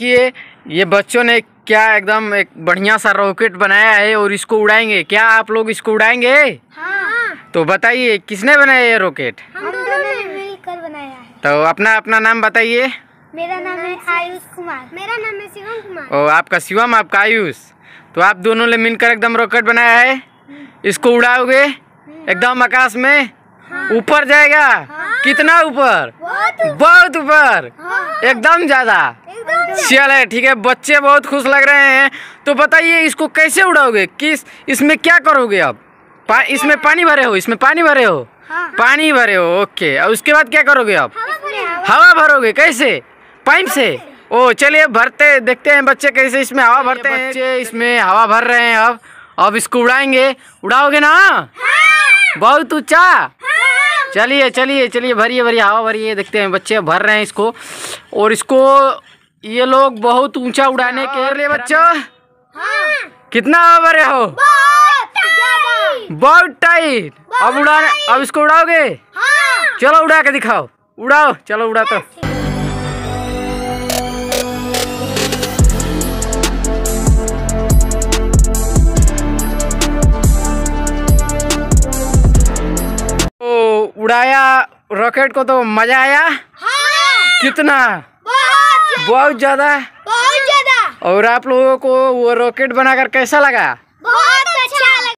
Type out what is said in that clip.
देखिए ये बच्चों ने क्या एकदम एक बढ़िया सा रॉकेट बनाया है और इसको उड़ाएंगे क्या आप लोग इसको उड़ाएंगे हाँ। तो बताइए किसने बनाया ये रॉकेट हम मिलकर बनाया है तो अपना अपना नाम बताइए मेरा नाम है आयुष कुमार मेरा नाम है शिवम कुमार और आपका शिवम आपका आयुष तो आप दोनों ने मिलकर एकदम रॉकेट बनाया है इसको उड़ाओगे हाँ। एकदम आकाश में हाँ। ऊपर जाएगा हाँ। कितना ऊपर बहुत ऊपर हाँ। एकदम ज्यादा है ठीक है बच्चे बहुत खुश लग रहे हैं तो बताइए इसको कैसे उड़ाओगे किस इसमें क्या करोगे आप पा, इसमें पानी भरे हो इसमें पानी भरे हो हाँ। पानी भरे हो ओके और उसके बाद क्या करोगे आप हवा भरोगे कैसे पाइप से ओ चलिए भरते देखते हैं बच्चे कैसे इसमें हवा भरते हैं बच्चे इसमें हवा भर रहे हैं अब अब इसको उड़ाएंगे उड़ाओगे ना हाँ। बहुत ऊंचा चलिए चलिए चलिए भरिए भरिए हवा भरिए देखते हैं बच्चे भर रहे हैं इसको और इसको ये लोग बहुत ऊंचा उड़ाने के लिए बच्चों हाँ। कितना हवा भरे हो बहुत टाइट अब उड़ाने अब इसको उड़ाओगे हाँ। चलो उड़ा के दिखाओ उड़ाओ चलो उड़ा तो उड़ाया रॉकेट को तो मजा आया हाँ। कितना बहुत ज्यादा बहुत ज्यादा और आप लोगों को वो रॉकेट बनाकर कैसा लगा